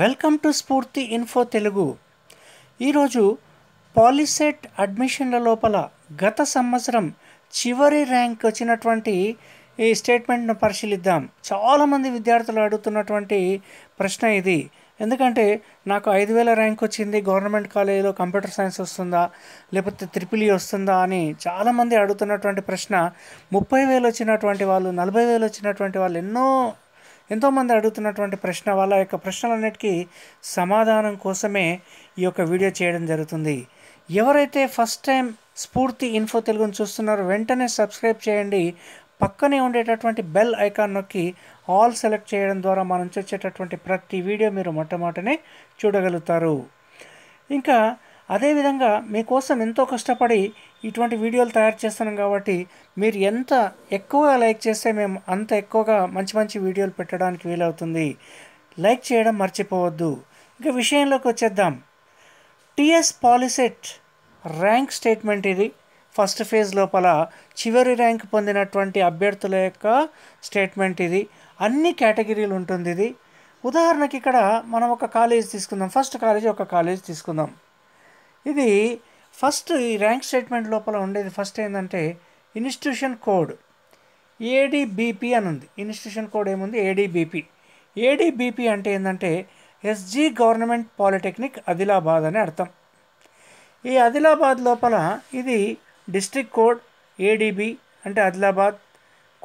welcome to Spoorthi info Telugu ఈరోజు POLYCET అడ్మిషన్ల లోపల గత సంవత్సరం చివరి ర్యాంక్ వచ్చినటువంటి ఈ స్టేట్మెంట్ను పరిశీలిద్దాం చాలామంది విద్యార్థులు అడుగుతున్నటువంటి ప్రశ్న ఇది ఎందుకంటే నాకు ఐదు వేల ర్యాంక్ వచ్చింది గవర్నమెంట్ కాలేజీలో కంప్యూటర్ సైన్స్ వస్తుందా లేకపోతే త్రిపులి వస్తుందా అని చాలామంది అడుగుతున్నటువంటి ప్రశ్న ముప్పై వేలు వచ్చినటువంటి వాళ్ళు నలభై వేలు వచ్చినటువంటి వాళ్ళు ఎన్నో ఎంతోమంది అడుగుతున్నటువంటి ప్రశ్న వాళ్ళ యొక్క ప్రశ్నలన్నిటికీ సమాధానం కోసమే ఈ యొక్క వీడియో చేయడం జరుగుతుంది ఎవరైతే ఫస్ట్ టైం స్ఫూర్తి ఇన్ఫో తెలుగును చూస్తున్నారో వెంటనే సబ్స్క్రైబ్ చేయండి పక్కనే ఉండేటటువంటి బెల్ ఐకాన్ నొక్కి ఆల్ సెలెక్ట్ చేయడం ద్వారా మనం వచ్చేటటువంటి ప్రతి వీడియో మీరు మొట్టమొదటనే చూడగలుగుతారు ఇంకా అదేవిధంగా మీకోసం ఎంతో కష్టపడి ఇటువంటి వీడియోలు తయారు చేస్తున్నాం కాబట్టి మీరు ఎంత ఎక్కువగా లైక్ చేస్తే మేము అంత ఎక్కువగా మంచి మంచి వీడియోలు పెట్టడానికి వీలవుతుంది లైక్ చేయడం మర్చిపోవద్దు ఇక విషయంలోకి వచ్చేద్దాం టిఎస్ పాలిసెట్ ర్యాంక్ స్టేట్మెంట్ ఇది ఫస్ట్ ఫేజ్ లోపల చివరి ర్యాంక్ పొందినటువంటి అభ్యర్థుల యొక్క స్టేట్మెంట్ ఇది అన్ని కేటగిరీలు ఉంటుంది ఇది ఉదాహరణకి ఇక్కడ మనం ఒక కాలేజ్ తీసుకుందాం ఫస్ట్ కాలేజ్ ఒక కాలేజ్ తీసుకుందాం ఇది ఫస్ట్ ఈ ర్యాంక్ స్టేట్మెంట్ లోపల ఉండేది ఫస్ట్ ఏంటంటే ఇన్స్టిట్యూషన్ కోడ్ ఏడీబీపీ అని ఉంది ఇన్స్టిట్యూషన్ కోడ్ ఏముంది ఏడీబీపీ ఏడీబీపీ అంటే ఏంటంటే ఎస్జీ గవర్నమెంట్ పాలిటెక్నిక్ ఆదిలాబాద్ అని అర్థం ఈ ఆదిలాబాద్ లోపల ఇది డిస్ట్రిక్ట్ కోడ్ ఏడీబీ అంటే ఆదిలాబాద్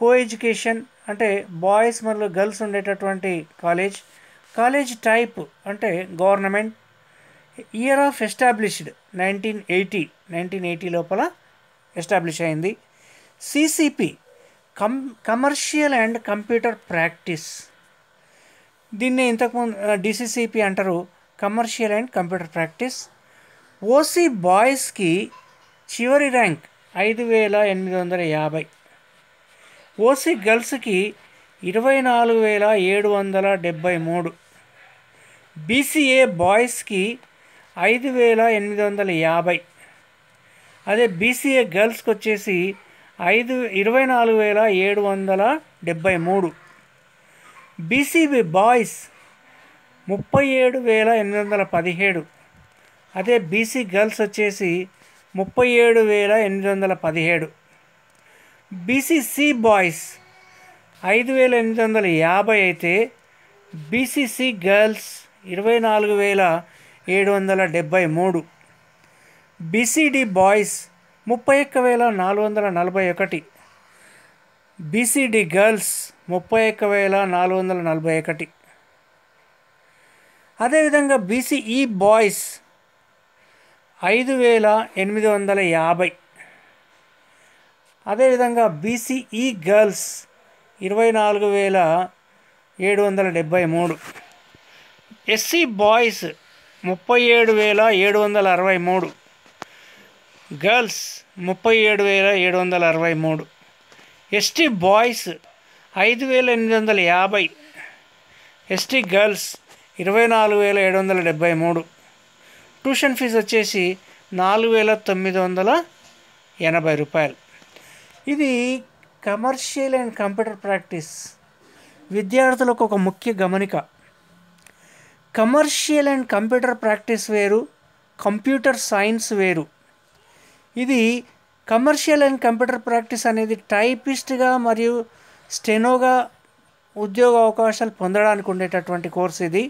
కో ఎడ్యుకేషన్ అంటే బాయ్స్ మరియు గర్ల్స్ ఉండేటటువంటి కాలేజ్ కాలేజ్ టైప్ అంటే government year of established nineteen eighty nineteen eighty లోపల ఎస్టాబ్లిష్ అయింది CCP com commercial and computer practice దీన్ని ఇంతకుముందు డిసిసిపి అంటారు commercial and computer practice OC బాయ్స్కి చివరి ర్యాంక్ ఐదు వేల ఎనిమిది వందల యాభై ఓసీ గర్ల్స్కి ఇరవై నాలుగు వేల ఏడు వందల డెబ్భై మూడు బీసీఏ బాయ్స్కి ఐదు వేల ఎనిమిది వందల యాభై అదే బీసీఏ గర్ల్స్కి వచ్చేసి ఐదు ఇరవై నాలుగు వేల ఏడు వందల డెబ్భై మూడు బీసీబీ బాయ్స్ ముప్పై ఏడు వేల ఎనిమిది వందల పదిహేడు అదే బీసీ గర్ల్స్ వచ్చేసి ముప్పై ఏడు వేల ఎనిమిది వందల పదిహేడు బీసీసీ బాయ్స్ ఐదు వేల ఎనిమిది వందల యాభై అయితే బీసీసీ గర్ల్స్ ఇరవై నాలుగు వేల ఏడు వందల డెబ్భై మూడు బీసీడీ బాయ్స్ ముప్పై ఒక్క వేల నాలుగు వందల నలభై ఒకటి బీసీడీ గర్ల్స్ ముప్పై ఒక్క వేల నాలుగు వందల నలభై ఒకటి అదేవిధంగా బీసీఈ బాయ్స్ e ఐదు వేల ఎనిమిది వందల యాభై అదేవిధంగా బీసీఈ గర్ల్స్ e ఇరవై నాలుగు వేల ఏడు వందల డెబ్భై మూడు ఎస్సీ బాయ్స్ ముప్పై ఏడు వేల ఏడు వందల అరవై మూడు గర్ల్స్ ముప్పై ఏడు వేల ఏడు వందల అరవై మూడు ఎస్టీ బాయ్స్ ఐదు వేల ఎనిమిది వందల యాభై ఎస్టీ గర్ల్స్ ఇరవై నాలుగు వేల ఏడు వందల డెబ్బై మూడు ట్యూషన్ ఫీజు వచ్చేసి నాలుగు వేల తొమ్మిది వందల ఎనభై రూపాయలు ఇది కమర్షియల్ అండ్ కంప్యూటర్ ప్రాక్టీస్ విద్యార్థులకు ఒక ముఖ్య గమనిక కమర్షియల్ అండ్ కంప్యూటర్ ప్రాక్టీస్ వేరు కంప్యూటర్ సైన్స్ వేరు ఇది కమర్షియల్ అండ్ కంప్యూటర్ ప్రాక్టీస్ అనేది టైపిస్ట్గా మరియు స్టెనోగా ఉద్యోగ అవకాశాలు పొందడానికి ఉండేటటువంటి కోర్స్ ఇది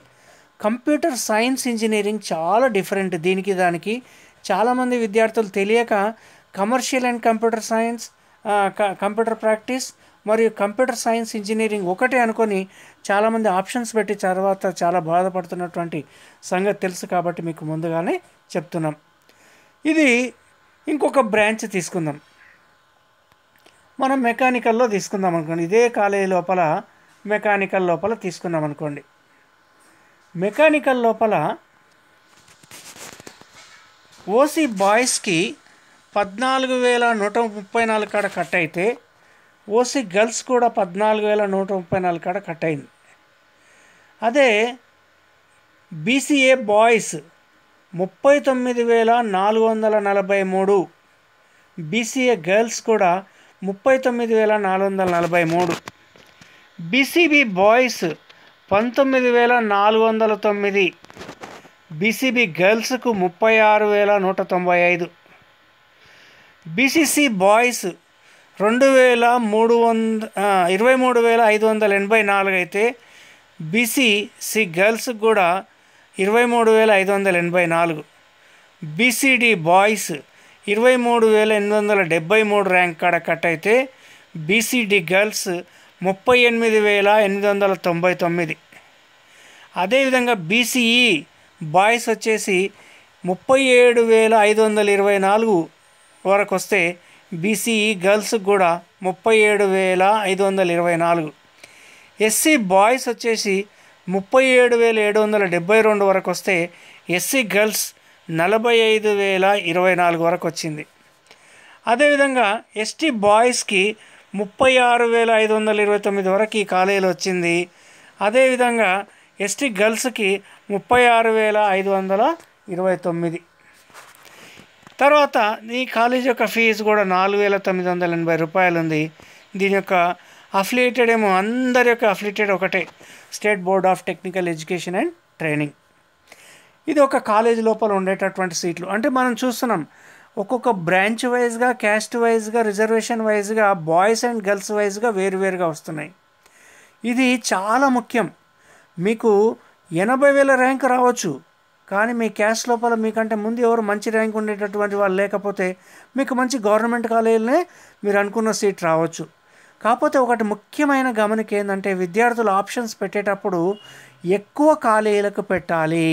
కంప్యూటర్ సైన్స్ ఇంజనీరింగ్ చాలా డిఫరెంట్ దీనికి దానికి చాలామంది విద్యార్థులు తెలియక commercial and computer science computer practice మరియు కంప్యూటర్ సైన్స్ ఇంజనీరింగ్ ఒకటే అనుకొని చాలామంది ఆప్షన్స్ పెట్టి తర్వాత చాలా బాధపడుతున్నటువంటి సంగతి తెలుసు కాబట్టి మీకు ముందుగానే చెప్తున్నాం ఇది ఇంకొక బ్రాంచ్ తీసుకుందాం మనం మెకానికల్లో తీసుకుందాం అనుకోండి ఇదే కాలేజీ లోపల మెకానికల్ లోపల తీసుకుందాం అనుకోండి మెకానికల్ లోపల ఓసీ బాయ్స్కి పద్నాలుగు వేల నూట ముప్పై నాలుగు కాడ కట్ అయితే ఓసీ గర్ల్స్ కూడా పద్నాలుగు వేల నూట ముప్పై నాలుగు కాడ కట్ అయింది అదే బీసీఏ బాయ్స్ ముప్పై తొమ్మిది వేల నాలుగు వందల నలభై మూడు బీసీఏ గర్ల్స్ కూడా ముప్పై తొమ్మిది వేల నాలుగు వందల నలభై మూడు బీసీబీ బాయ్స్ పంతొమ్మిది వేల నాలుగు వందల తొమ్మిది బీసీబీ గర్ల్స్కు ముప్పై ఆరు వేల నూట తొంభై ఐదు బీసీసీ బాయ్స్ రెండు వేల మూడు వంద ఇరవై మూడు వేల ఐదు వందల ఎనభై నాలుగు అయితే బీసీసీ గర్ల్స్కి కూడా ఇరవై మూడు వేల ఐదు వందల ఎనభై నాలుగు బీసీడీ బాయ్స్ ఇరవై మూడు వేల ఎనిమిది వందల డెబ్బై మూడు ర్యాంక్ కాడ కట్ అయితే బీసీడీ గర్ల్స్ ముప్పై ఎనిమిది వేల ఎనిమిది వందల తొంభై తొమ్మిది అదేవిధంగా బీసీఈ బాయ్స్ e వచ్చేసి ముప్పై ఏడు వేల ఐదు వందల ఇరవై నాలుగు వరకు వస్తే బీసీఈ గర్ల్స్కి కూడా ముప్పై ఏడు వేల ఐదు వందల ఇరవై నాలుగు ఎస్సీ బాయ్స్ వచ్చేసి ముప్పై ఏడు వేల ఏడు వందల డెబ్బై రెండు వరకు వస్తే ఎస్సీ గర్ల్స్ నలభై ఐదు వేల ఇరవై నాలుగు వరకు వచ్చింది అదేవిధంగా ఎస్టీ బాయ్స్కి ముప్పై ఆరు వేల ఐదు వందల ఇరవై తొమ్మిది వరకు ఈ కాలేజీలో వచ్చింది అదేవిధంగా ఎస్టీ గర్ల్స్కి ముప్పై ఆరు వేల ఐదు వందల ఇరవై తొమ్మిది తర్వాత నీ కాలేజ్ యొక్క ఫీజు కూడా నాలుగు వేల తొమ్మిది వందల ఎనభై రూపాయలు ఉంది దీని యొక్క అఫిలియేటెడ్ ఏమో అందరి యొక్క అఫిలియేటెడ్ ఒకటే state board of technical education and training ఇది ఒక కాలేజ్ లోపల ఉండేటటువంటి సీట్లు అంటే మనం చూస్తున్నాం ఒక్కొక్క బ్రాంచ్ వైజ్గా క్యాస్ట్ వైజ్గా రిజర్వేషన్ వైజ్గా బాయ్స్ అండ్ గర్ల్స్ వైజ్గా వేరువేరుగా వస్తున్నాయి ఇది చాలా ముఖ్యం మీకు ఎనభై వేల ర్యాంక్ రావచ్చు కానీ మీ క్యాస్ట్ లోపల మీకంటే ముందు ఎవరు మంచి ర్యాంక్ ఉండేటటువంటి వాళ్ళు లేకపోతే మీకు మంచి గవర్నమెంట్ కాలేజీలనే మీరు అనుకున్న సీట్ రావచ్చు కాకపోతే ఒకటి ముఖ్యమైన గమనిక ఏంటంటే విద్యార్థులు ఆప్షన్స్ పెట్టేటప్పుడు ఎక్కువ కాలేజీలకు పెట్టాలి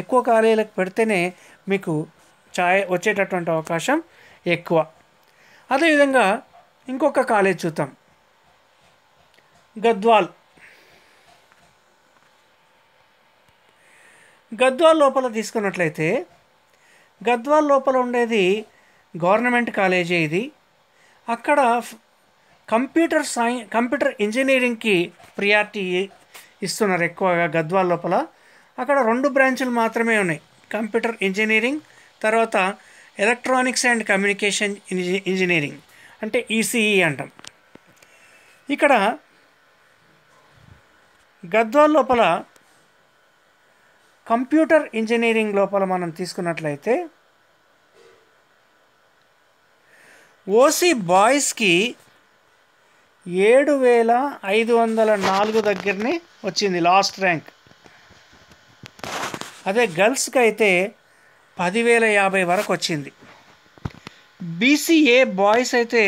ఎక్కువ కాలేజీలకు పెడితేనే మీకు ఛాయ్ వచ్చేటటువంటి అవకాశం ఎక్కువ అదేవిధంగా ఇంకొక కాలేజ్ చూద్దాం గద్వాల్ గద్వాల్ లోపల తీసుకున్నట్లయితే గద్వాల్ లోపల ఉండేది గవర్నమెంట్ కాలేజీ ఇది అక్కడ కంప్యూటర్ సై కంప్యూటర్ ఇంజనీరింగ్కి ప్రియారిటీ ఇస్తున్నారు ఎక్కువగా గద్వాల్ లోపల అక్కడ రెండు బ్రాంచులు మాత్రమే ఉన్నాయి కంప్యూటర్ ఇంజనీరింగ్ తర్వాత ఎలక్ట్రానిక్స్ అండ్ కమ్యూనికేషన్ ఇంజనీరింగ్ అంటే ఈసీఈ అంటాం ఇక్కడ గద్వాల్ లోపల కంప్యూటర్ ఇంజనీరింగ్ లోపల మనం తీసుకున్నట్లయితే ఓసీ బాయ్స్కి ఏడు వేల ఐదు వందల నాలుగు దగ్గరనే వచ్చింది లాస్ట్ ర్యాంక్ అదే గర్ల్స్కి అయితే పదివేల యాభై వరకు వచ్చింది బీసీఏ బాయ్స్ అయితే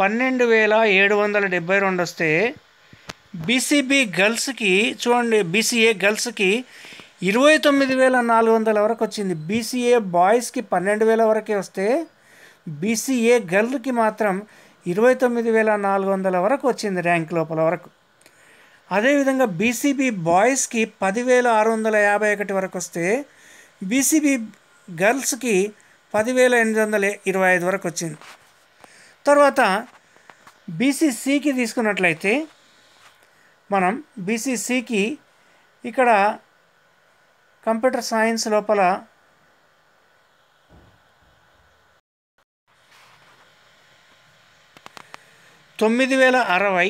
పన్నెండు వేల ఏడు వందల డెబ్బై రెండు వస్తే బీసీబీ గర్ల్స్కి చూడండి బీసీఏ గర్ల్స్కి ఇరవై తొమ్మిది వేల నాలుగు వందల వరకు వచ్చింది బీసీఏ బాయ్స్కి పన్నెండు వేల వరకే వస్తే బీసీఏ గర్ల్కి మాత్రం ఇరవై తొమ్మిది వేల నాలుగు వందల వరకు వచ్చింది ర్యాంక్ లోపల వరకు అదేవిధంగా బీసీబీ బాయ్స్కి పదివేల ఆరు వందల యాభై ఒకటి వరకు వస్తే బీసీబీ గర్ల్స్కి పదివేల ఎనిమిది వందల ఇరవై ఐదు వరకు వచ్చింది తర్వాత బీసీసీకి తీసుకున్నట్లయితే మనం బీసీసీకి ఇక్కడ కంప్యూటర్ సైన్స్ లోపల తొమ్మిది వేల అరవై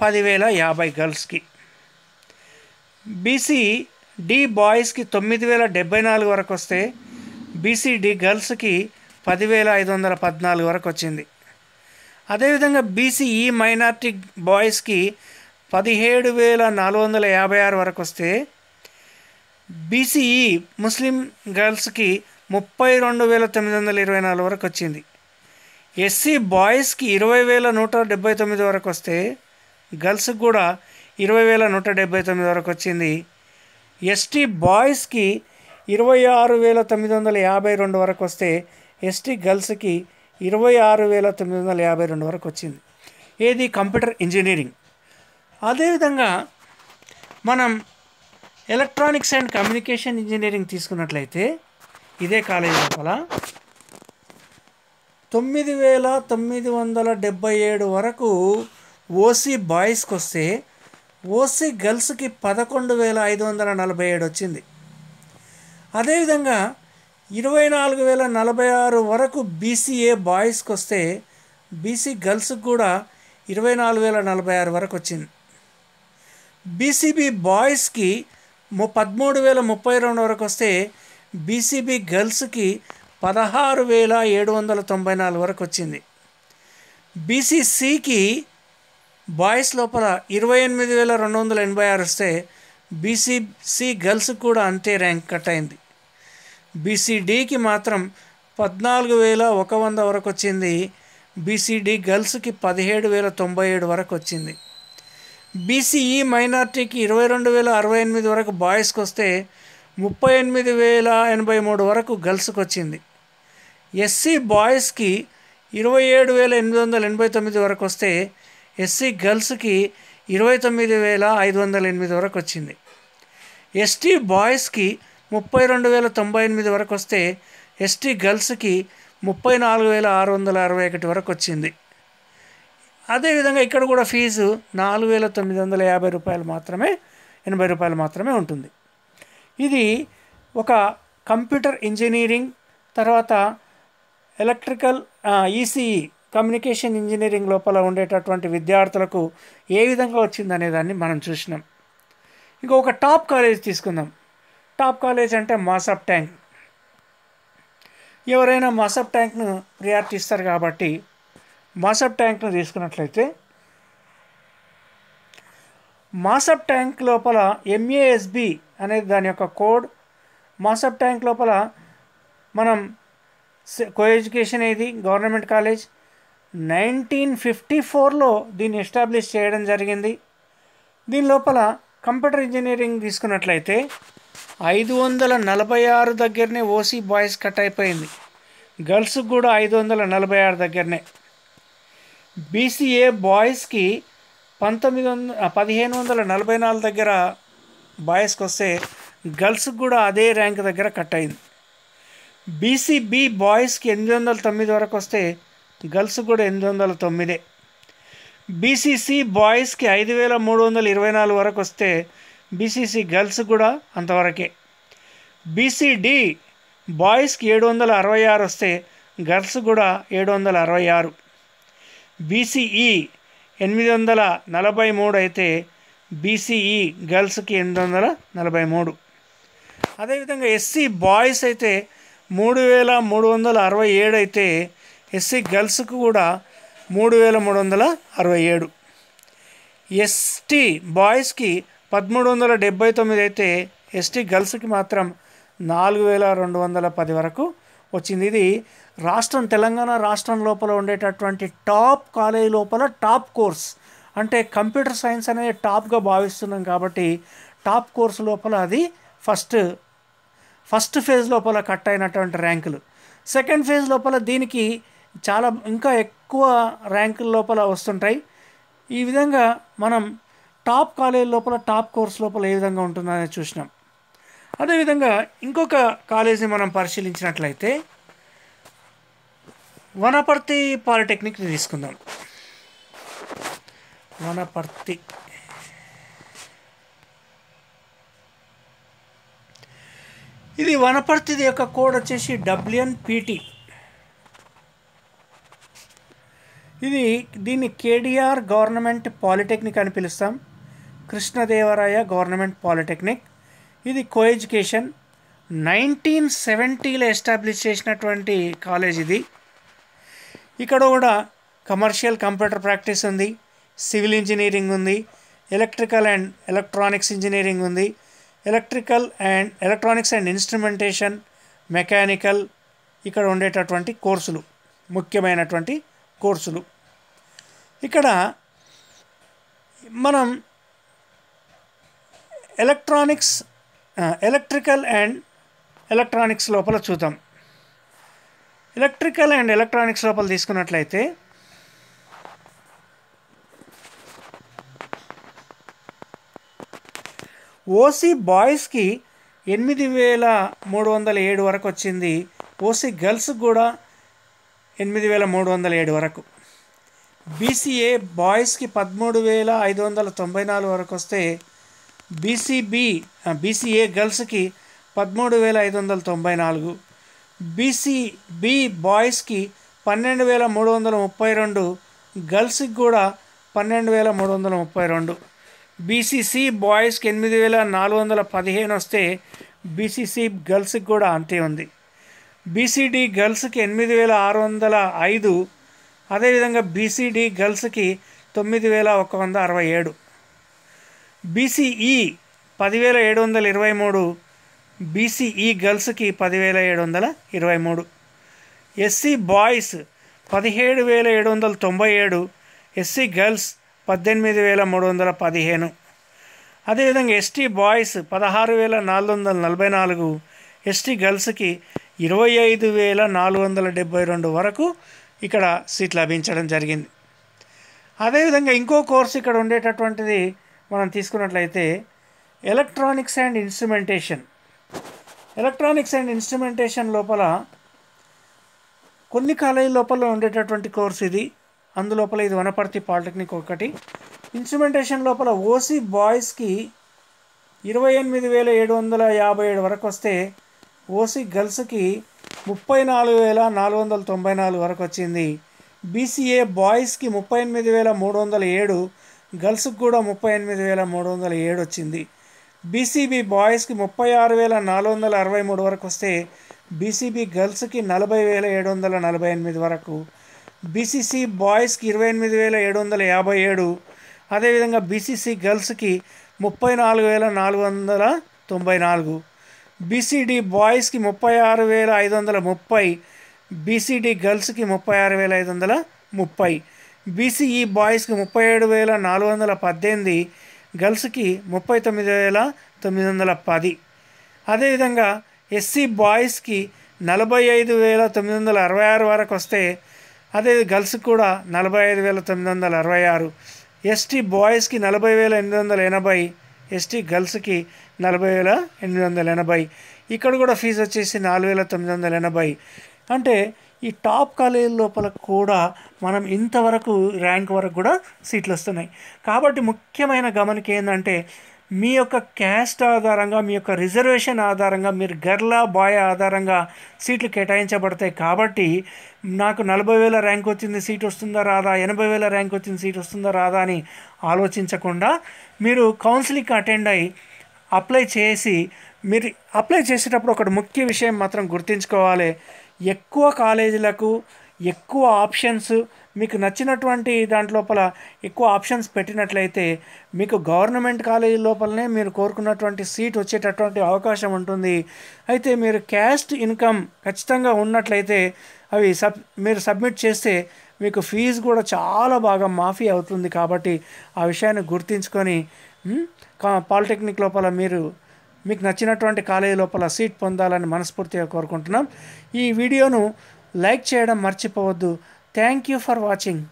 పదివేల యాభై గర్ల్స్కి బీసీ డి బాయ్స్కి తొమ్మిది వేల డెబ్బై నాలుగు వరకు వస్తే బీసీ డి గర్ల్స్కి పదివేల ఐదు వందల పద్నాలుగు వరకు వచ్చింది అదేవిధంగా బీసీఈ మైనార్టీ బాయ్స్కి పదిహేడు వేల నాలుగు వందల యాభై ఆరు వరకు వస్తే బీసీఈ ముస్లిం గర్ల్స్కి ముప్పై రెండు వేల తొమ్మిది వందల ఇరవై నాలుగు వరకు వచ్చింది ఎస్సీ బాయ్స్కి ఇరవై వేల నూట డెబ్బై తొమ్మిది వరకు వస్తే గర్ల్స్కి కూడా ఇరవై వేల నూట డెబ్బై తొమ్మిది వరకు వచ్చింది ఎస్టీ బాయ్స్కి ఇరవై ఆరు వేల తొమ్మిది వందల యాభై రెండు వరకు వస్తే ఎస్టీ గర్ల్స్కి ఇరవై ఆరు వేల తొమ్మిది వందల యాభై రెండు వరకు వచ్చింది ఏది కంప్యూటర్ ఇంజనీరింగ్ అదేవిధంగా మనం ఎలక్ట్రానిక్స్ అండ్ కమ్యూనికేషన్ ఇంజనీరింగ్ తీసుకున్నట్లయితే ఇదే కాలేజ్ లోపల తొమ్మిది వేల తొమ్మిది వందల డెబ్బై ఏడు వరకు ఓసీ బాయ్స్కి వస్తే ఓసీ గర్ల్స్కి పదకొండు వేల ఐదు వందల నలభై ఏడు వచ్చింది అదేవిధంగా ఇరవై నాలుగు వేల నలభై ఆరు వరకు బీసీఏ బాయ్స్కి వస్తే బీసీ గర్ల్స్కి కూడా ఇరవై నాలుగు వేల నలభై ఆరు వరకు వచ్చింది బీసీబీ బాయ్స్కి పదమూడు వేల ముప్పై రెండు వరకు వస్తే బీసీబీ గర్ల్స్కి పదహారు వేల ఏడు వందల తొంభై నాలుగు వరకు వచ్చింది బీసీసీకి బాయ్స్ లోపల ఇరవై ఎనిమిది వేల రెండు వందల ఎనభై ఆరు వస్తే బీసీసీ గర్ల్స్ కూడా అంతే ర్యాంక్ కట్ అయింది బీసీడీకి మాత్రం పద్నాలుగు వేల ఒక వంద వరకు వచ్చింది బీసీడీ గర్ల్స్కి పదిహేడు వేల తొంభై ఏడు వరకు వచ్చింది బీసీఈ మైనార్టీకి ఇరవై రెండు వేల అరవై ఎనిమిది వరకు బాయ్స్కి వస్తే ముప్పై ఎనిమిది వేల ఎనభై మూడు వరకు గర్ల్స్కి వచ్చింది ఎస్సీ బాయ్స్కి ఇరవై ఏడు వేల ఎనిమిది వందల ఎనభై తొమ్మిది వరకు వస్తే ఎస్సీ గర్ల్స్కి ఇరవై తొమ్మిది వేల ఐదు వందల ఎనిమిది వరకు వచ్చింది ఎస్టీ బాయ్స్కి ముప్పై రెండు వేల తొంభై ఎనిమిది వరకు వస్తే ఎస్టీ గర్ల్స్కి ముప్పై నాలుగు వేల ఆరు వందల అరవై ఒకటి వరకు వచ్చింది అదేవిధంగా ఇక్కడ కూడా ఫీజు నాలుగు వేల తొమ్మిది వందల యాభై రూపాయలు మాత్రమే ఎనభై రూపాయలు మాత్రమే ఉంటుంది ఇది ఒక కంప్యూటర్ ఇంజనీరింగ్ తర్వాత ఎలక్ట్రికల్ ఈసీఈ కమ్యూనికేషన్ ఇంజనీరింగ్ లోపల ఉండేటటువంటి విద్యార్థులకు ఏ విధంగా వచ్చిందనే దాన్ని మనం చూసినాం ఇంకా ఒక టాప్ కాలేజ్ తీసుకుందాం టాప్ కాలేజ్ అంటే మాసప్ ట్యాంక్ ఎవరైనా మాసప్ ట్యాంక్ను ప్రియారిటీ ఇస్తారు కాబట్టి మాసప్ ట్యాంక్ను తీసుకున్నట్లయితే మాసప్ ట్యాంక్ లోపల ఎంఏఎస్బి అనేది దాని యొక్క కోడ్ మాసప్ ట్యాంక్ లోపల మనం కో ఎడ్యుకేషన్ ఏది గవర్నమెంట్ కాలేజ్ నైన్టీన్ ఫిఫ్టీ ఫోర్లో దీన్ని ఎస్టాబ్లిష్ చేయడం జరిగింది దీని లోపల కంప్యూటర్ ఇంజనీరింగ్ తీసుకున్నట్లయితే ఐదు వందల నలభై ఆరు దగ్గరనే ఓసీ బాయ్స్ కట్ అయిపోయింది గర్ల్స్కి కూడా ఐదు వందల నలభై ఆరు దగ్గరనే బీసీఏ బాయ్స్కి పంతొమ్మిది వందల పదిహేను వందల నలభై నాలుగు దగ్గర బాయ్స్కి వస్తే గర్ల్స్కి కూడా అదే ర్యాంక్ దగ్గర కట్ అయింది బీసీబీ బాయ్స్కి ఎనిమిది వందల తొమ్మిది వరకు వస్తే గర్ల్స్ కూడా ఎనిమిది వందల తొమ్మిదే బీసీసీ బాయ్స్కి ఐదు వేల మూడు వందల ఇరవై నాలుగు వరకు వస్తే బీసీసీ గర్ల్స్ కూడా అంతవరకే బీసీడి బాయ్స్కి ఏడు వందల అరవై ఆరు వస్తే గర్ల్స్ కూడా ఏడు వందల అరవై ఆరు బీసీఈ ఎనిమిది వందల నలభై మూడు అయితే బీసీఈ గర్ల్స్కి ఎనిమిది వందల నలభై మూడు అదేవిధంగా ఎస్సీ బాయ్స్ అయితే మూడు వేల మూడు వందల అరవై ఏడు అయితే ఎస్సీ గర్ల్స్కు కూడా మూడు వేల మూడు వందల అరవై ఏడు ఎస్టీ బాయ్స్కి పదమూడు వందల డెబ్బై తొమ్మిది అయితే ఎస్టీ గర్ల్స్కి మాత్రం నాలుగు వేల రెండు వందల పది వరకు వచ్చింది ఇది రాష్ట్రం తెలంగాణ రాష్ట్రం లోపల ఉండేటటువంటి టాప్ కాలేజ్ లోపల టాప్ కోర్స్ అంటే కంప్యూటర్ సైన్స్ అనేది టాప్గా భావిస్తున్నాం కాబట్టి టాప్ కోర్స్ లోపల అది ఫస్ట్ ఫస్ట్ ఫేజ్ లోపల కట్ అయినటువంటి ర్యాంకులు సెకండ్ ఫేజ్ లోపల దీనికి చాలా ఇంకా ఎక్కువ ర్యాంకుల లోపల వస్తుంటాయి ఈ విధంగా మనం టాప్ కాలేజ్ లోపల టాప్ కోర్స్ లోపల ఏ విధంగా ఉంటుందనేది చూసినాం అదేవిధంగా ఇంకొక కాలేజీని మనం పరిశీలించినట్లయితే వనపర్తి పాలిటెక్నిక్ని తీసుకుందాం వనపర్తి ఇది వనపర్తిది యొక్క కోడ్ వచ్చేసి డబ్ల్యూఎన్పిటి ఇది దీన్ని కేడిఆర్ గవర్నమెంట్ పాలిటెక్నిక్ అని పిలుస్తాం కృష్ణదేవరాయ గవర్నమెంట్ పాలిటెక్నిక్ ఇది కో ఎడ్యుకేషన్ నైన్టీన్ సెవెంటీలో ఎస్టాబ్లిష్ చేసినటువంటి కాలేజ్ ఇది ఇక్కడ కూడా కమర్షియల్ కంప్యూటర్ ప్రాక్టీస్ ఉంది సివిల్ ఇంజనీరింగ్ ఉంది ఎలక్ట్రికల్ అండ్ ఎలక్ట్రానిక్స్ ఇంజనీరింగ్ ఉంది electrical and electronics and instrumentation mechanical ఇక్కడ ఉండేటటువంటి కోర్సులు ముఖ్యమైనటువంటి కోర్సులు ఇక్కడ మనం ఎలక్ట్రానిక్స్ ఎలక్ట్రికల్ అండ్ ఎలక్ట్రానిక్స్ లోపల చూద్దాం ఎలక్ట్రికల్ అండ్ ఎలక్ట్రానిక్స్ లోపల తీసుకున్నట్లయితే ఓసీ బాయ్స్కి ఎనిమిది వేల మూడు వందల ఏడు వరకు వచ్చింది ఓసీ గర్ల్స్కి కూడా ఎనిమిది వేల మూడు వందల ఏడు వరకు బీసీఏ బాయ్స్కి పదమూడు వేల ఐదు వందల తొంభై నాలుగు వరకు వస్తే బీసీబీ బీసీఏ గర్ల్స్కి పదమూడు వేల ఐదు వందల తొంభై నాలుగు బీసీబీ బాయ్స్కి పన్నెండు వేల మూడు వందల ముప్పై రెండు గర్ల్స్కి కూడా పన్నెండు వేల మూడు వందల ముప్పై రెండు బీసీసీ బాయ్స్కి ఎనిమిది వేల నాలుగు వందల పదిహేను వస్తే బీసీసీ గర్ల్స్కి కూడా అంతే ఉంది బీసీడీ గర్ల్స్కి ఎనిమిది వేల ఆరు వందల ఐదు అదేవిధంగా బీసీడీ గర్ల్స్కి తొమ్మిది వేల ఒక వంద అరవై ఏడు బీసీఈ పదివేల ఏడు వందల ఇరవై మూడు బీసీఈ గర్ల్స్కి పదివేల ఏడు వందల ఇరవై మూడు ఎస్సీ బాయ్స్ పదిహేడు వేల ఏడు వందల తొంభై ఏడు ఎస్సీ గర్ల్స్ పద్దెనిమిది వేల మూడు వందల పదిహేను అదేవిధంగా ఎస్టీ బాయ్స్ పదహారు వేల నాలుగు వందల నలభై నాలుగు ఎస్టీ గర్ల్స్కి ఇరవై ఐదు వేల నాలుగు వందల డెబ్బై రెండు వరకు ఇక్కడ సీట్ లభించడం జరిగింది అదేవిధంగా ఇంకో కోర్సు ఇక్కడ ఉండేటటువంటిది మనం తీసుకున్నట్లయితే electronics and instrumentation electronics and instrumentation లోపల కొన్ని కాలేజీ లోపల ఉండేటటువంటి కోర్స్ ఇది అందులోపల ఇది వనపర్తి పాలిటెక్నిక్ ఒకటి ఇన్స్ట్రుమెంటేషన్ లోపల ఓసీ బాయ్స్కి ఇరవై ఎనిమిది వేల ఏడు వందల యాభై ఏడు వరకు వస్తే ఓసీ గర్ల్స్కి ముప్పై నాలుగు వేల నాలుగు వందల తొంభై నాలుగు వరకు వచ్చింది బీసీఏ బాయ్స్కి ముప్పై ఎనిమిది వేల మూడు వందల ఏడు గర్ల్స్కి కూడా ముప్పై ఎనిమిది వేల మూడు వందల ఏడు వచ్చింది బీసీబీ బాయ్స్కి ముప్పై ఆరు వేల నాలుగు వందల అరవై మూడు వరకు వస్తే బీసీబీ గర్ల్స్కి నలభై వేల ఏడు వందల నలభై ఎనిమిది వరకు బీసీసీ బాయ్స్కి ఇరవై ఎనిమిది వేల ఏడు వందల యాభై ఏడు అదేవిధంగా బీసీసీ గర్ల్స్కి ముప్పై నాలుగు వేల నాలుగు వందల తొంభై నాలుగు బీసీడీ బాయ్స్కి ముప్పై ఆరు వేల ఐదు వందల ముప్పై బీసీడీ గర్ల్స్కి ముప్పై ఆరు వేల ఐదు వందల ముప్పై బీసీఈ బాయ్స్కి ముప్పై ఏడు వేల నాలుగు వందల పద్దెనిమిది గర్ల్స్కి ముప్పై తొమ్మిది వేల తొమ్మిది వందల పది అదేవిధంగా ఎస్సీ బాయ్స్కి నలభై ఐదు వేల తొమ్మిది వందల అరవై ఆరు వరకు వస్తే అదే గర్ల్స్ కూడా నలభై ఐదు వేల తొమ్మిది వందల అరవై ఆరు ఎస్టీ బాయ్స్కి నలభై వేల ఎనిమిది వందల ఎనభై ఎస్టీ గర్ల్స్కి నలభై వేల ఎనిమిది వందల ఎనభై ఇక్కడ కూడా ఫీజు వచ్చేసి నాలుగు వేల తొమ్మిది వందల ఎనభై అంటే ఈ టాప్ కాలేజీ లోపల కూడా మనం ఇంతవరకు ర్యాంక్ వరకు కూడా సీట్లు వస్తున్నాయి కాబట్టి ముఖ్యమైన గమనిక ఏంటంటే మీ యొక్క క్యాస్ట్ ఆధారంగా మీ యొక్క రిజర్వేషన్ ఆధారంగా మీరు గర్ల బాయ్ ఆధారంగా సీట్లు కేటాయించబడతాయి కాబట్టి నాకు నలభై వేల ర్యాంక్ వచ్చింది సీట్ వస్తుందా రాదా ఎనభై వేల ర్యాంక్ వచ్చింది సీట్ వస్తుందా రాదా అని ఆలోచించకుండా మీరు కౌన్సిలింగ్కి అటెండ్ అయ్యి అప్లై చేసి మీరు అప్లై చేసేటప్పుడు ఒకటి ముఖ్య విషయం మాత్రం గుర్తుంచుకోవాలి ఎక్కువ కాలేజీలకు ఎక్కువ ఆప్షన్స్ మీకు నచ్చినటువంటి దాంట్ లోపల ఎక్కువ ఆప్షన్స్ పెట్టినట్లయితే మీకు గవర్నమెంట్ కాలేజీ లోపలనే మీరు కోరుకున్నటువంటి సీట్ వచ్చేటటువంటి అవకాశం ఉంటుంది అయితే మీరు క్యాస్ట్ ఇన్కమ్ ఖచ్చితంగా ఉన్నట్లయితే అవి సబ్ మీరు సబ్మిట్ చేస్తే మీకు ఫీజు కూడా చాలా బాగా మాఫీ అవుతుంది కాబట్టి ఆ విషయాన్ని గుర్తించుకొని పాలిటెక్నిక్ లోపల మీరు మీకు నచ్చినటువంటి కాలేజీ లోపల సీట్ పొందాలని మనస్ఫూర్తిగా కోరుకుంటున్నాం ఈ వీడియోను లైక్ చేయడం మర్చిపోవద్దు థ్యాంక్ యూ ఫర్ వాచింగ్